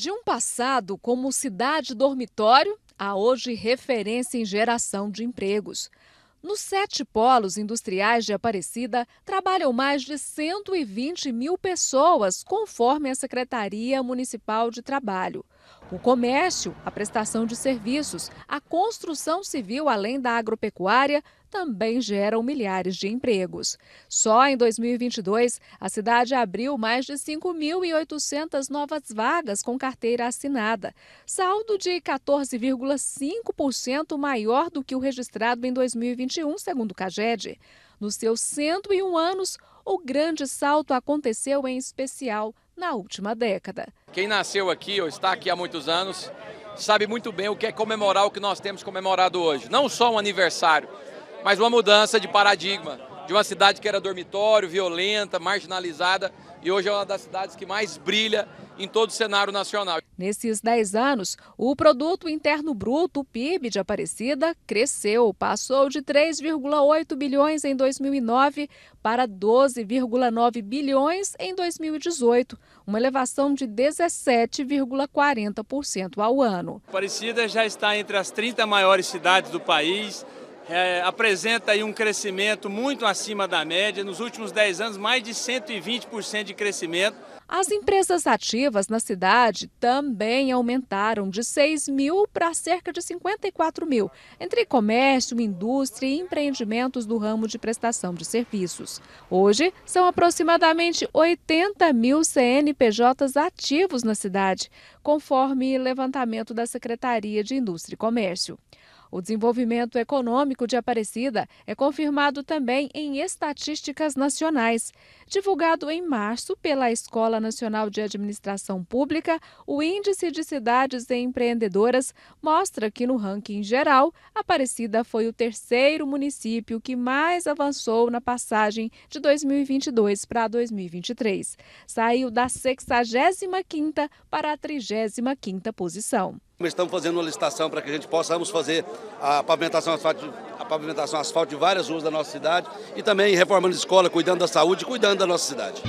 De um passado como cidade dormitório a hoje referência em geração de empregos. Nos sete polos industriais de Aparecida, trabalham mais de 120 mil pessoas, conforme a Secretaria Municipal de Trabalho. O comércio, a prestação de serviços, a construção civil, além da agropecuária, também geram milhares de empregos. Só em 2022, a cidade abriu mais de 5.800 novas vagas com carteira assinada, saldo de 14,5% maior do que o registrado em 2021, segundo o CAGED. Nos seus 101 anos, o grande salto aconteceu em especial na última década. Quem nasceu aqui ou está aqui há muitos anos sabe muito bem o que é comemorar o que nós temos comemorado hoje. Não só um aniversário, mas uma mudança de paradigma de uma cidade que era dormitório, violenta, marginalizada, e hoje é uma das cidades que mais brilha em todo o cenário nacional. Nesses 10 anos, o Produto Interno Bruto, o PIB de Aparecida, cresceu, passou de 3,8 bilhões em 2009 para 12,9 bilhões em 2018, uma elevação de 17,40% ao ano. Aparecida já está entre as 30 maiores cidades do país é, apresenta aí um crescimento muito acima da média. Nos últimos 10 anos, mais de 120% de crescimento. As empresas ativas na cidade também aumentaram de 6 mil para cerca de 54 mil, entre comércio, indústria e empreendimentos do ramo de prestação de serviços. Hoje, são aproximadamente 80 mil CNPJs ativos na cidade, conforme levantamento da Secretaria de Indústria e Comércio. O desenvolvimento econômico de Aparecida é confirmado também em estatísticas nacionais. Divulgado em março pela Escola Nacional de Administração Pública, o Índice de Cidades Empreendedoras mostra que, no ranking geral, Aparecida foi o terceiro município que mais avançou na passagem de 2022 para 2023. Saiu da 65ª para a 35ª posição. Estamos fazendo uma licitação para que a gente possamos fazer a pavimentação asfalto, a pavimentação asfalto de várias ruas da nossa cidade e também reformando escola, cuidando da saúde, cuidando da nossa cidade.